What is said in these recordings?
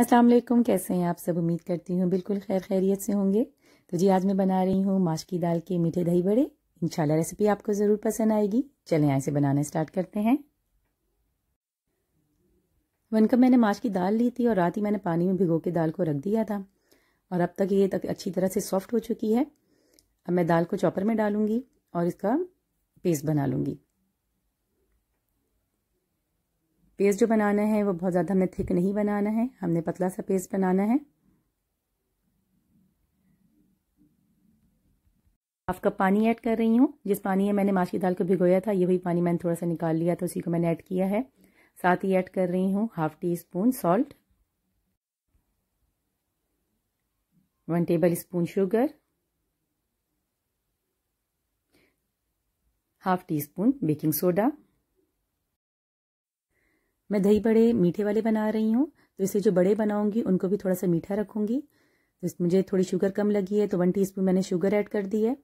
अस्सलाम वालेकुम कैसे हैं आप सब उम्मीद करती हूँ बिल्कुल खैर खैरियत से होंगे तो जी आज मैं बना रही हूँ माश की दाल के मीठे दही बड़े इंशाल्लाह रेसिपी आपको ज़रूर पसंद आएगी चलें यहाँ से बनाना स्टार्ट करते हैं वन कप मैंने माश की दाल ली थी और रात ही मैंने पानी में भिगो के दाल को रख दिया था और अब तक ये तक अच्छी तरह से सॉफ्ट हो चुकी है अब मैं दाल को चॉपर में डालूंगी और इसका पेस्ट बना लूँगी पेस्ट जो बनाना है वो बहुत ज़्यादा हमने थिक नहीं बनाना है हमने पतला सा पेस्ट बनाना है हाफ कप पानी ऐड कर रही हूँ जिस पानी में मैंने माश की दाल को भिगोया था ये वही पानी मैंने थोड़ा सा निकाल लिया था उसी को मैंने ऐड किया है साथ ही ऐड कर रही हूँ half teaspoon salt one tablespoon sugar half teaspoon baking soda मैं दही बड़े मीठे वाले बना रही हूँ तो इसे जो बड़े बनाऊंगी उनको भी थोड़ा सा मीठा रखूंगी तो मुझे थोड़ी शुगर कम लगी है तो वन टीस्पून मैंने शुगर ऐड कर दी है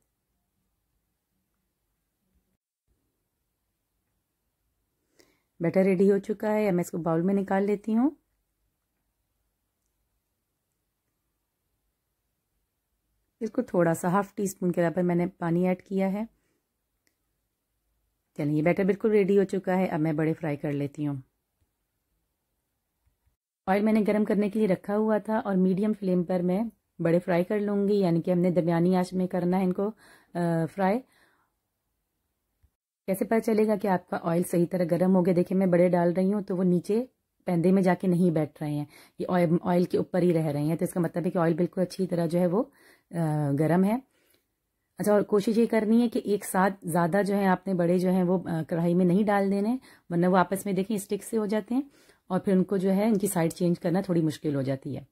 बैटर रेडी हो चुका है मैं इसको बाउल में निकाल लेती हूँ इसको थोड़ा सा हाफ टी स्पून के बराबर मैंने पानी ऐड किया है चलिए बैटर बिल्कुल रेडी हो चुका है अब मैं बड़े फ्राई कर लेती हूँ ऑयल मैंने गर्म करने के लिए रखा हुआ था और मीडियम फ्लेम पर मैं बड़े फ्राई कर लूंगी यानी कि हमने दरमियानी आंच में करना है इनको फ्राई कैसे पता चलेगा कि आपका ऑयल सही तरह गर्म हो गया देखिए मैं बड़े डाल रही हूँ तो वो नीचे पैंदे में जाके नहीं बैठ रहे हैं ये ऑयल के ऊपर ही रह रहे हैं तो इसका मतलब है कि ऑयल बिल्कुल अच्छी तरह जो है वो गर्म है अच्छा और कोशिश ये करनी है कि एक साथ ज़्यादा जो है आपने बड़े जो है वो कढ़ाई में नहीं डाल देने वरना वो आपस में देखें स्टिक से हो जाते हैं और फिर उनको जो है इनकी साइड चेंज करना थोड़ी मुश्किल हो जाती है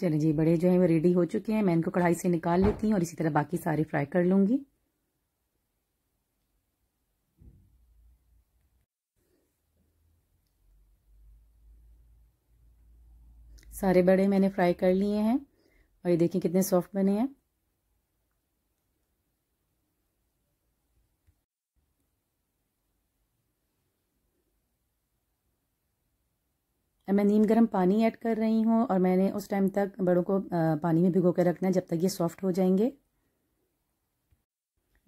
चलिए जी बड़े जो है वो रेडी हो चुके हैं मैं इनको कढ़ाई से निकाल लेती हूँ और इसी तरह बाकी सारे फ्राई कर लूंगी सारे बड़े मैंने फ्राई कर लिए हैं और ये देखिए कितने सॉफ्ट बने हैं मैं नीम गर्म पानी ऐड कर रही हूँ और मैंने उस टाइम तक बड़ों को पानी में भिगो कर रखना है जब तक ये सॉफ्ट हो जाएंगे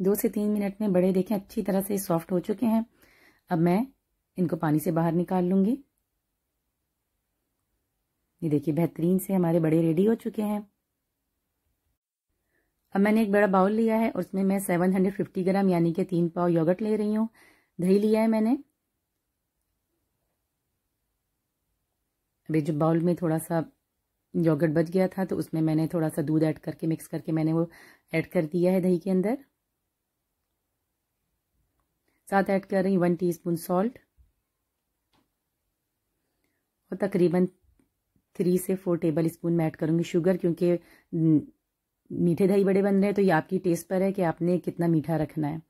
दो से तीन मिनट में बड़े देखें अच्छी तरह से सॉफ्ट हो चुके हैं अब मैं इनको पानी से बाहर निकाल लूंगी ये देखिए बेहतरीन से हमारे बड़े रेडी हो चुके हैं अब मैंने एक बड़ा बाउल लिया है और उसमें मैं 750 ग्राम यानी कि तीन पाव योगर्ट ले रही हूँ दही लिया है मैंने अभी जब बाउल में थोड़ा सा योगर्ट बच गया था तो उसमें मैंने थोड़ा सा दूध ऐड करके मिक्स करके मैंने वो ऐड कर दिया है दही के अंदर साथ ऐड कर रही हूँ वन स्पून सॉल्ट और तकरीबन थ्री से फोर टेबल स्पून मैं ऐड करूँगी शुगर क्योंकि मीठे दही बड़े बन रहे हैं तो ये आपकी टेस्ट पर है कि आपने कितना मीठा रखना है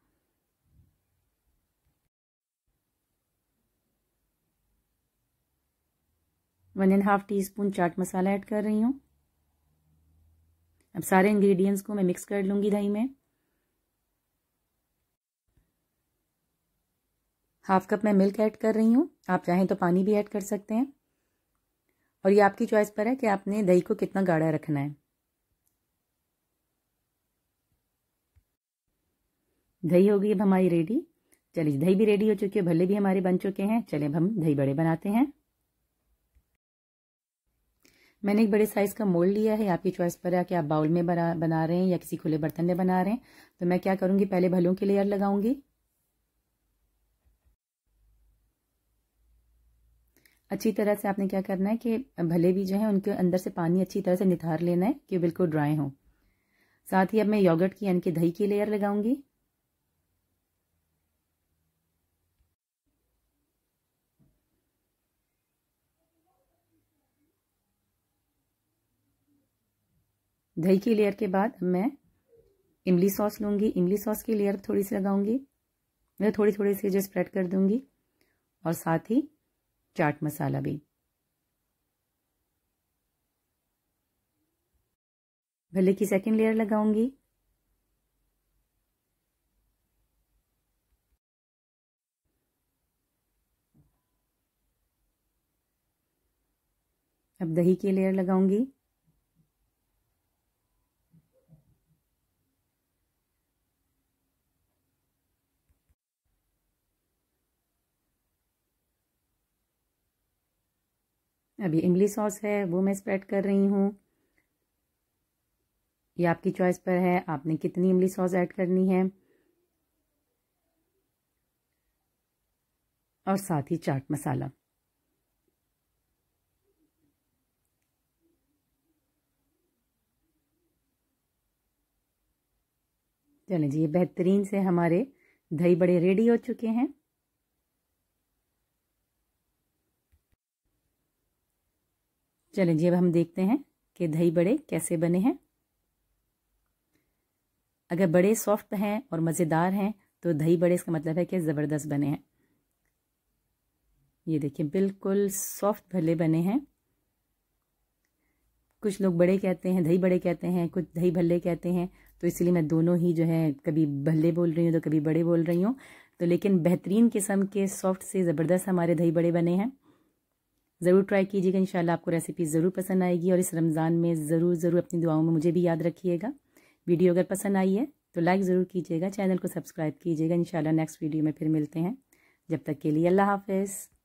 one and half teaspoon chaat masala add कर रही हूँ अब सारे इंग्रेडिएंट्स को मैं मिक्स कर लूंगी दही में हाफ कप मैं मिल्क ऐड कर रही हूँ आप चाहें तो पानी भी ऐड कर सकते हैं और ये आपकी चॉइस पर है कि आपने दही को कितना गाढ़ा रखना है दही हो गई अब हमारी रेडी चलिए दही भी रेडी हो चुकी है भल्ले भी हमारे बन चुके हैं चले अब हम दही बड़े बनाते हैं मैंने एक बड़े साइज का मोल लिया है आपकी चॉइस पर है कि आप बाउल में बना रहे हैं या किसी खुले बर्तन में बना रहे हैं तो मैं क्या करूँगी पहले भलों की लेयर लगाऊंगी अच्छी तरह से आपने क्या करना है कि भले भी जो है उनके अंदर से पानी अच्छी तरह से निथार लेना है कि बिल्कुल ड्राई हो साथ ही अब मैं योगर्ट की यानी कि दही की लेयर लगाऊंगी दही की लेयर के बाद मैं इमली सॉस लूंगी इमली सॉस की लेयर थोड़ी सी लगाऊंगी मैं थोड़ी थोड़ी सी जो स्प्रेड कर दूंगी और साथ ही चाट मसाला भी भले की सेकंड लेयर लगाऊंगी अब दही की लेयर लगाऊंगी अभी इमली सॉस है वो मैं स्प्रेड कर रही हूँ ये आपकी चॉइस पर है आपने कितनी इमली सॉस ऐड करनी है और साथ ही चाट मसाला चलें जी ये बेहतरीन से हमारे दही बड़े रेडी हो चुके हैं चलें जी अब हम देखते हैं कि दही बड़े कैसे बने हैं अगर बड़े सॉफ्ट हैं और मज़ेदार हैं तो दही बड़े इसका मतलब है कि ज़बरदस्त बने हैं ये देखिए बिल्कुल सॉफ्ट भले बने हैं कुछ लोग बड़े कहते हैं दही बड़े कहते हैं कुछ दही भल्ले कहते हैं तो इसलिए मैं दोनों ही जो है कभी भल्ले बोल रही हूँ तो कभी बड़े बोल रही हूँ तो लेकिन बेहतरीन किस्म के सॉफ्ट से ज़बरदस्त हमारे दही बड़े बने हैं ज़रूर ट्राई कीजिएगा इंशाल्लाह आपको रेसिपी ज़रूर पसंद आएगी और इस रमज़ान में ज़रूर ज़रूर अपनी दुआओं में मुझे भी याद रखिएगा वीडियो अगर पसंद आई है तो लाइक ज़रूर कीजिएगा चैनल को सब्सक्राइब कीजिएगा इंशाल्लाह नेक्स्ट वीडियो में फिर मिलते हैं जब तक के लिए अल्लाह हाफिज़